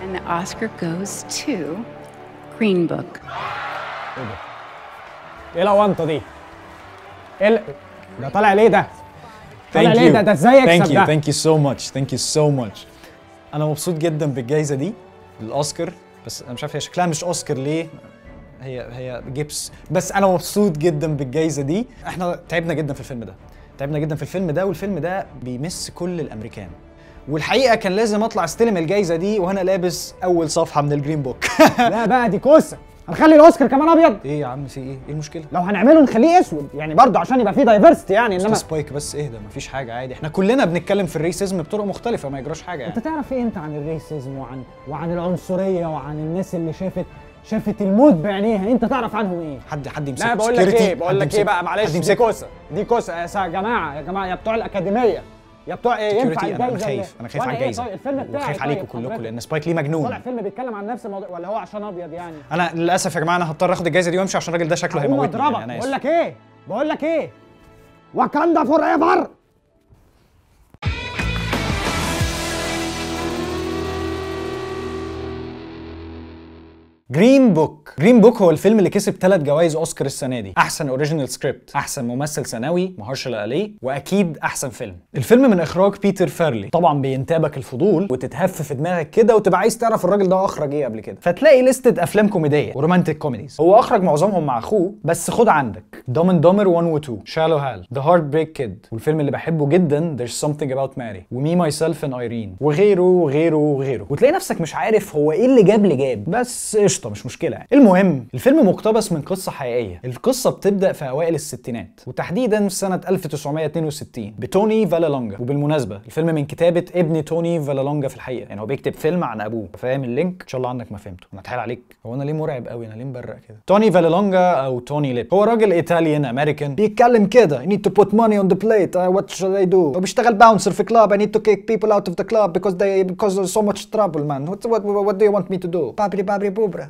And the Oscar goes to Green Book. ايه الاونطه دي؟ ايه ده طالع ليه ده؟ طالع ليه ده؟ ده ازاي يكسب ده؟ ثانك يو سو ماتش ثانك يو سو ماتش انا مبسوط جدا بالجائزه دي الاوسكار بس انا مش عارف هي شكلها مش اوسكار ليه هي هي جبس بس انا مبسوط جدا بالجائزه دي احنا تعبنا جدا في الفيلم ده تعبنا جدا في الفيلم ده والفيلم ده بيمس كل الامريكان والحقيقه كان لازم اطلع استلم الجايزه دي وانا لابس اول صفحه من الجرين بوك لا بقى دي كوسه هنخلي الاوسكار كمان ابيض ايه يا عم في ايه ايه المشكله لو هنعمله نخليه اسود يعني برضه عشان يبقى فيه دايفرستي يعني انما سبايك بس اهدى مفيش حاجه عادي احنا كلنا بنتكلم في الريسيزم بطرق مختلفه ما يجراش حاجه يعني انت تعرف ايه انت عن الريسيزم وعن وعن العنصريه وعن الناس اللي شافت شافت الموت بعينيها انت تعرف عنهم ايه حد حد يمسك لا بقول لك ايه بقول لك ايه بقى معلش دي كوسه دي كوسه يا جماعه يا جماعه يا بتوع الاكاديميه يا بتوع ايه ينفع الجايزه انا خايف إيه؟ انا خايف على الجايزه الفيلم بتاعي خايف عليكم كلكم لان سبايك ليه مجنون طلع فيلم بيتكلم عن نفس الموضوع ولا هو عشان ابيض يعني انا للاسف يا جماعه انا هضطر اخد الجايزه دي وامشي عشان الراجل ده شكله هيموتني يعني انا اسف بقول لك ايه بقول لك ايه واكاندا فور ايفر جرين بوك جرين بوك هو الفيلم اللي كسب ثلاث جوائز اوسكار السنه دي احسن اوريجينال سكريبت احسن ممثل ثانوي مهرش الي واكيد احسن فيلم الفيلم من اخراج بيتر فيرلي طبعا بينتابك الفضول وتتهف في دماغك كده وتبقى عايز تعرف الراجل ده اخرج ايه قبل كده فتلاقي لستة افلام كوميديه ورومانتيك كوميديز هو اخرج معظمهم مع اخوه بس خد عندك دومن دومر 1 و 2 شالو هال ذا هارت بريك كيد والفيلم اللي بحبه جدا ذيرز سمثينج اباوت ماري ومي ماي سيلف ان ايرين وغيره وغيره وغيره وتلاقي نفسك مش عارف هو ايه اللي جاب اللي جاب بس قشطه مش مشكله يعني. المهم الفيلم مقتبس من قصه حقيقيه القصه بتبدا في اوائل الستينات وتحديدا في سنه 1962 بتوني فالالونجا وبالمناسبه الفيلم من كتابه ابن توني فالالونجا في الحقيقه يعني هو بيكتب فيلم عن ابوه فاهم اللينك ان شاء الله عنك ما فهمته انا اتحايل عليك هو انا ليه مرعب قوي انا ليه مبرق كده توني فالالونجا او توني ليب هو راجل ايطاليان امريكان بيتكلم كده I need to put money on the plate uh, what should I do هو بيشتغل باونسر في كلاب I need to kick people out of the club because they because سو so much trouble man what what, what do you want me to do بابري بابري بوبرا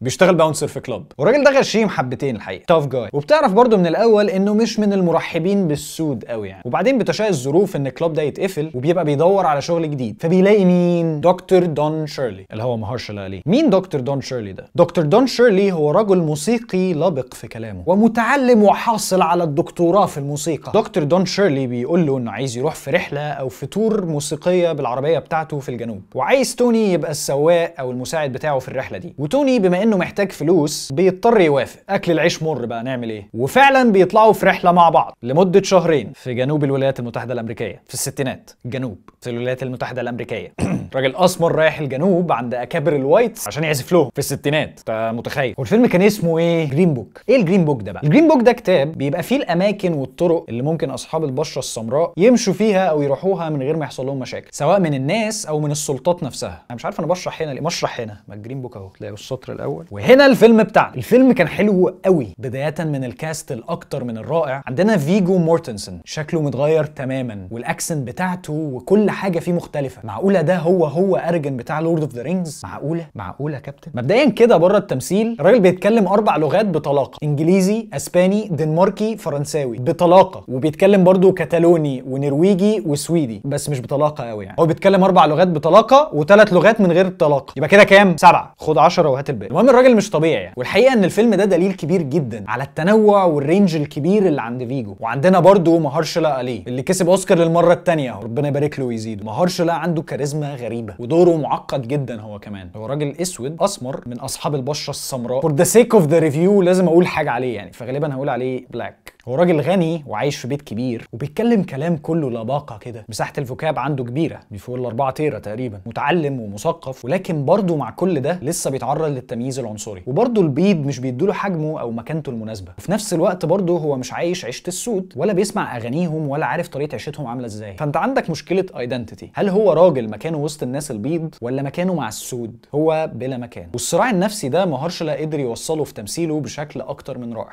بيشتغل باونسر في كلاب والراجل ده غشيم حبتين الحقيقه تاف جاي وبتعرف برضو من الاول انه مش من المرحبين بالسود قوي يعني وبعدين بتشاء الظروف ان الكلاب ده يتقفل وبيبقى بيدور على شغل جديد فبيلاقي مين دكتور دون شيرلي اللي هو مهرشلا عليه مين دكتور دون شيرلي ده دكتور دون شيرلي هو رجل موسيقي لبق في كلامه ومتعلم وحاصل على الدكتوراه في الموسيقى دكتور دون شيرلي بيقول له انه عايز يروح في رحله او في تور موسيقيه بالعربيه بتاعته في الجنوب وعايز توني يبقى السواق او المساعد بتاعه في الرحله دي وتوني بما انه محتاج فلوس بيضطر يوافق اكل العيش مر بقى نعمل ايه وفعلا بيطلعوا في رحله مع بعض لمده شهرين في جنوب الولايات المتحده الامريكيه في الستينات جنوب في الولايات المتحده الامريكيه راجل اسمر رايح الجنوب عند اكابر الوايتس عشان يعزف لهم في الستينات انت متخيل والفيلم كان اسمه ايه جرين بوك ايه الجرين بوك ده بقى الجرين بوك ده كتاب بيبقى فيه الاماكن والطرق اللي ممكن اصحاب البشره السمراء يمشوا فيها او يروحوها من غير ما يحصل لهم مشاكل سواء من الناس او من السلطات نفسها انا مش عارف انا بشرح هنا ليه بشرح هنا ما الجرين بوك اهو تلاقي السطر الاول الاول وهنا الفيلم بتاعنا الفيلم كان حلو قوي بدايه من الكاست الاكتر من الرائع عندنا فيجو مورتنسن شكله متغير تماما والاكسنت بتاعته وكل حاجه فيه مختلفه معقوله ده هو هو ارجن بتاع لورد اوف ذا رينجز معقوله معقوله يا كابتن مبدئيا كده بره التمثيل الراجل بيتكلم اربع لغات بطلاقه انجليزي اسباني دنماركي فرنساوي بطلاقه وبيتكلم برضه كتالوني ونرويجي وسويدي بس مش بطلاقه قوي يعني هو بيتكلم اربع لغات بطلاقه وثلاث لغات من غير طلاقه يبقى كده كام سبعه خد 10 وهات الباقي المهم المهم الراجل مش طبيعي يعني. والحقيقه ان الفيلم ده دليل كبير جدا على التنوع والرينج الكبير اللي عند فيجو وعندنا برضه مهرشلا الي اللي كسب اوسكار للمره الثانيه ربنا يبارك له ويزيده مهرشلا عنده كاريزما غريبه ودوره معقد جدا هو كمان هو راجل اسود اسمر من اصحاب البشره السمراء فور ذا سيك اوف ذا ريفيو لازم اقول حاجه عليه يعني فغالبا هقول عليه بلاك هو راجل غني وعايش في بيت كبير وبيتكلم كلام كله لباقه كده مساحه الفوكاب عنده كبيره دي فوق 4 تيرا تقريبا متعلم ومثقف ولكن برضه مع كل ده لسه بيتعرض للتمييز العنصري وبرضه البيض مش بيدوله حجمه او مكانته المناسبه وفي نفس الوقت برضه هو مش عايش عيشه السود ولا بيسمع اغانيهم ولا عارف طريقه عيشتهم عامله ازاي فانت عندك مشكله ايدنتيتي هل هو راجل مكانه وسط الناس البيض ولا مكانه مع السود هو بلا مكان والصراع النفسي ده مهرشلا قدر يوصله في تمثيله بشكل اكتر من رائع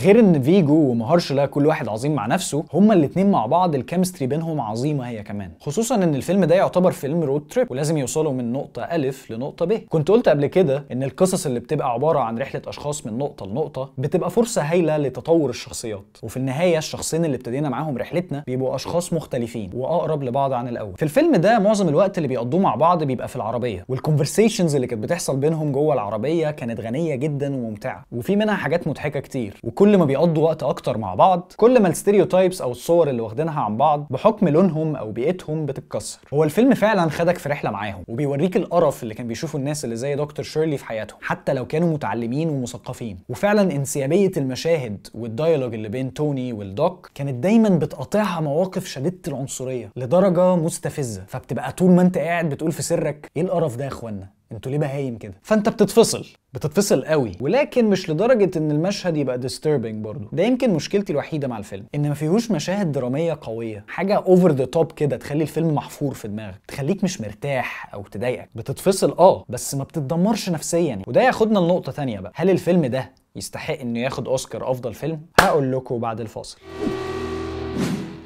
غير ان فيجو ومهرشلا كل واحد عظيم مع نفسه هما الاثنين مع بعض الكيمستري بينهم عظيمه هي كمان خصوصا ان الفيلم ده يعتبر فيلم رود تريب ولازم يوصلوا من نقطه الف لنقطه ب كنت قلت قبل كده ان القصص اللي بتبقى عباره عن رحله اشخاص من نقطه لنقطه بتبقى فرصه هايله لتطور الشخصيات وفي النهايه الشخصين اللي ابتدينا معاهم رحلتنا بيبقوا اشخاص مختلفين واقرب لبعض عن الاول في الفيلم ده معظم الوقت اللي بيقضوه مع بعض بيبقى في العربيه والكونفرسيشنز اللي كانت بتحصل بينهم جوه العربيه كانت غنيه جدا وممتعه وفي منها حاجات مضحكه كتير وكل كل ما بيقضوا وقت اكتر مع بعض كل ما الستيريوتايبس او الصور اللي واخدينها عن بعض بحكم لونهم او بيئتهم بتتكسر هو الفيلم فعلا خدك في رحله معاهم وبيوريك القرف اللي كان بيشوفه الناس اللي زي دكتور شيرلي في حياتهم حتى لو كانوا متعلمين ومثقفين وفعلا انسيابيه المشاهد والديالوج اللي بين توني والدوك كانت دايما بتقاطعها مواقف شديده العنصريه لدرجه مستفزه فبتبقى طول ما انت قاعد بتقول في سرك ايه القرف ده يا اخوانا انتوا ليه بهايم كده فانت بتتفصل بتتفصل قوي ولكن مش لدرجه ان المشهد يبقى disturbing برضه ده يمكن مشكلتي الوحيده مع الفيلم ان ما فيهوش مشاهد دراميه قويه حاجه اوفر ذا توب كده تخلي الفيلم محفور في دماغك تخليك مش مرتاح او تضايقك بتتفصل اه بس ما بتتدمرش نفسيا وده ياخدنا لنقطه تانية بقى هل الفيلم ده يستحق انه ياخد اوسكار افضل فيلم هقول لكم بعد الفاصل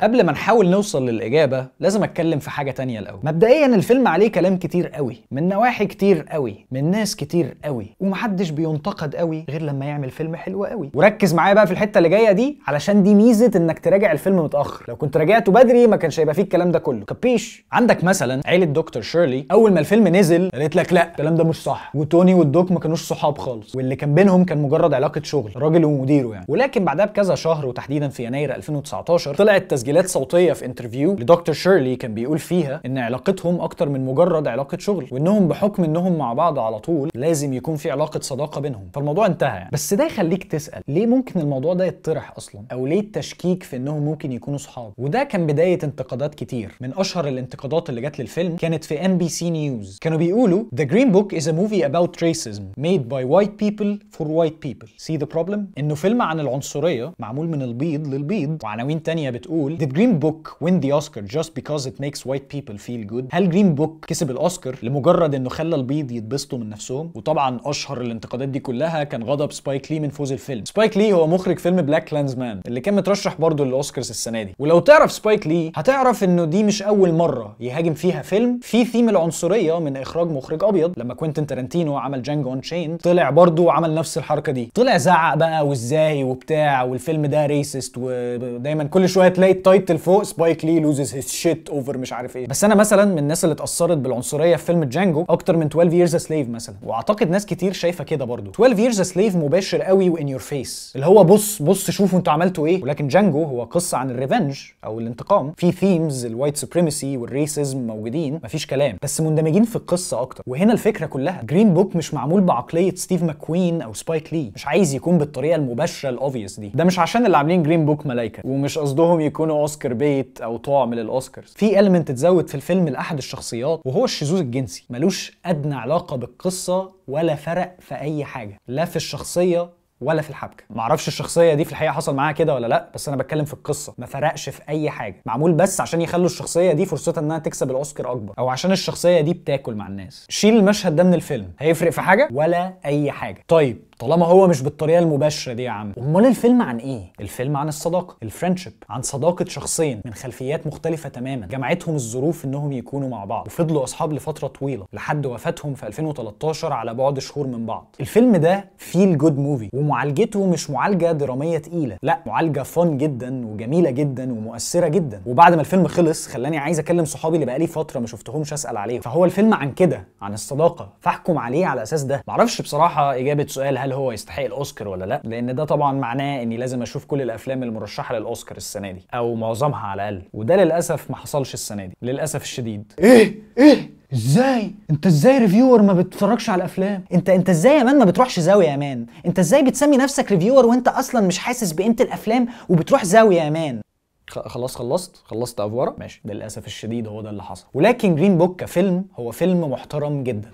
قبل ما نحاول نوصل للاجابه لازم اتكلم في حاجه تانية الاول مبدئيا الفيلم عليه كلام كتير قوي من نواحي كتير قوي من ناس كتير قوي ومحدش بينتقد قوي غير لما يعمل فيلم حلو قوي وركز معايا بقى في الحته اللي جايه دي علشان دي ميزه انك تراجع الفيلم متاخر لو كنت راجعته بدري ما كانش هيبقى فيه الكلام ده كله كبيش عندك مثلا عيله دكتور شيرلي اول ما الفيلم نزل قالت لك لا الكلام ده مش صح وتوني والدوك ما كانوش صحاب خالص واللي كان بينهم كان مجرد علاقه شغل راجل ومديره يعني ولكن بعدها بكذا شهر وتحديدا في يناير 2019 طلعت تسجيل تسجيلات صوتيه في انترفيو لدكتور شيرلي كان بيقول فيها ان علاقتهم اكتر من مجرد علاقه شغل وانهم بحكم انهم مع بعض على طول لازم يكون في علاقه صداقه بينهم فالموضوع انتهى يعني. بس ده يخليك تسال ليه ممكن الموضوع ده يتطرح اصلا او ليه التشكيك في انهم ممكن يكونوا صحاب وده كان بدايه انتقادات كتير من اشهر الانتقادات اللي جت للفيلم كانت في ام بي سي نيوز كانوا بيقولوا The Green Book is a movie about racism made by white people for white people see the problem انه فيلم عن العنصريه معمول من البيض للبيض وعناوين تانية بتقول Did Green Book win the Oscar just because it makes white people feel good? هل Green Book كسب الأوسكار لمجرد إنه خلى البيض يتبسطوا من نفسهم؟ وطبعا أشهر الانتقادات دي كلها كان غضب سبايك لي من فوز الفيلم. سبايك لي هو مخرج فيلم بلاك كلانز مان اللي كان مترشح برضه للأوسكارز السنة دي. ولو تعرف سبايك لي هتعرف إنه دي مش أول مرة يهاجم فيها فيلم في ثيم العنصرية من إخراج مخرج أبيض لما كوينتن تارانتينو عمل جانجو تشين طلع برضه وعمل نفس الحركة دي. طلع زعق بقى وإزاي وبتاع والفيلم ده ريسست ودايما كل شوية تلاقي التايتل فوق سبايك لي لوزز هيز شيت اوفر مش عارف ايه بس انا مثلا من الناس اللي اتاثرت بالعنصريه في فيلم جانجو اكتر من 12 ييرز سليف مثلا واعتقد ناس كتير شايفه كده برضو 12 ييرز سليف مباشر قوي وان يور فيس اللي هو بص بص شوفوا انتوا عملتوا ايه ولكن جانجو هو قصه عن الريفنج او الانتقام في ثيمز الوايت سوبريمسي والريسيزم موجودين مفيش كلام بس مندمجين في القصه اكتر وهنا الفكره كلها جرين بوك مش معمول بعقليه ستيف ماكوين او سبايك لي مش عايز يكون بالطريقه المباشره الاوبفيس دي ده مش عشان اللي عاملين جرين بوك ملائكه ومش قصدهم يكونوا اوسكار بيت او طعم للاوسكار في المنت اتزود في الفيلم لاحد الشخصيات وهو الشذوذ الجنسي ملوش ادنى علاقه بالقصه ولا فرق في اي حاجه لا في الشخصيه ولا في الحبكه معرفش الشخصيه دي في الحقيقه حصل معاها كده ولا لا بس انا بتكلم في القصه ما فرقش في اي حاجه معمول بس عشان يخلوا الشخصيه دي فرصتها انها تكسب الاوسكار اكبر او عشان الشخصيه دي بتاكل مع الناس شيل المشهد ده من الفيلم هيفرق في حاجه ولا اي حاجه طيب طالما هو مش بالطريقه المباشره دي يا عم امال الفيلم عن ايه الفيلم عن الصداقه الفرنشيب عن صداقه شخصين من خلفيات مختلفه تماما جمعتهم الظروف انهم يكونوا مع بعض وفضلوا اصحاب لفتره طويله لحد وفاتهم في 2013 على بعد شهور من بعض الفيلم ده فيل جود موفي ومعالجته مش معالجه دراميه تقيله لا معالجه فن جدا وجميله جدا ومؤثره جدا وبعد ما الفيلم خلص خلاني عايز اكلم صحابي اللي بقالي فتره ما شفتهمش اسال عليهم فهو الفيلم عن كده عن الصداقه فاحكم عليه على اساس ده معرفش بصراحه اجابه سؤال هل هل هو يستحق الاوسكار ولا لا لان ده طبعا معناه اني لازم اشوف كل الافلام المرشحه للاوسكار السنه دي او معظمها على الاقل وده للاسف ما حصلش السنه دي للاسف الشديد ايه ايه ازاي انت ازاي ريفيور ما بتتفرجش على الافلام انت انت ازاي يا مان ما بتروحش زاويه يا مان انت ازاي بتسمي نفسك ريفيور وانت اصلا مش حاسس بقيمه الافلام وبتروح زاويه يا مان خلاص خلصت خلصت افوره ماشي للاسف الشديد هو ده اللي حصل ولكن جرين بوك كفيلم هو فيلم محترم جدا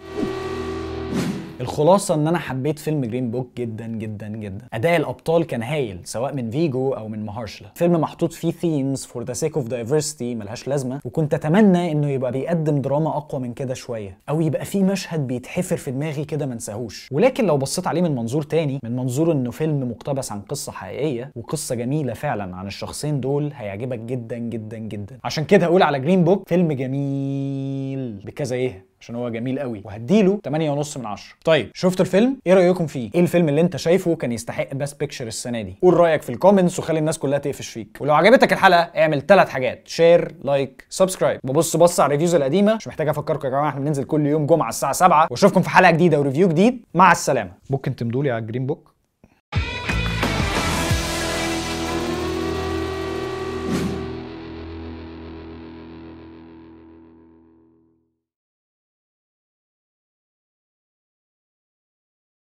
الخلاصه ان انا حبيت فيلم جرين بوك جدا جدا جدا اداء الابطال كان هايل سواء من فيجو او من مهارشلا فيلم محطوط فيه ثيمز فور ذا سيك اوف دايفرستي ملهاش لازمه وكنت اتمنى انه يبقى بيقدم دراما اقوى من كده شويه او يبقى فيه مشهد بيتحفر في دماغي كده ما انساهوش ولكن لو بصيت عليه من منظور تاني من منظور انه فيلم مقتبس عن قصه حقيقيه وقصه جميله فعلا عن الشخصين دول هيعجبك جدا جدا جدا عشان كده هقول على جرين بوك فيلم جميل بكذا ايه عشان هو جميل قوي وهديله 8.5 من 10 طيب شفتوا الفيلم ايه رايكم فيه ايه الفيلم اللي انت شايفه كان يستحق بس بيكتشر السنه دي قول رايك في الكومنتس وخلي الناس كلها تقفش فيك ولو عجبتك الحلقه اعمل ثلاث حاجات شير لايك سبسكرايب ببص بص على الريفيوز القديمه مش محتاج افكركم يا جماعه احنا بننزل كل يوم جمعه الساعه 7 واشوفكم في حلقه جديده وريفيو جديد مع السلامه ممكن تمدولي على الجرين بوك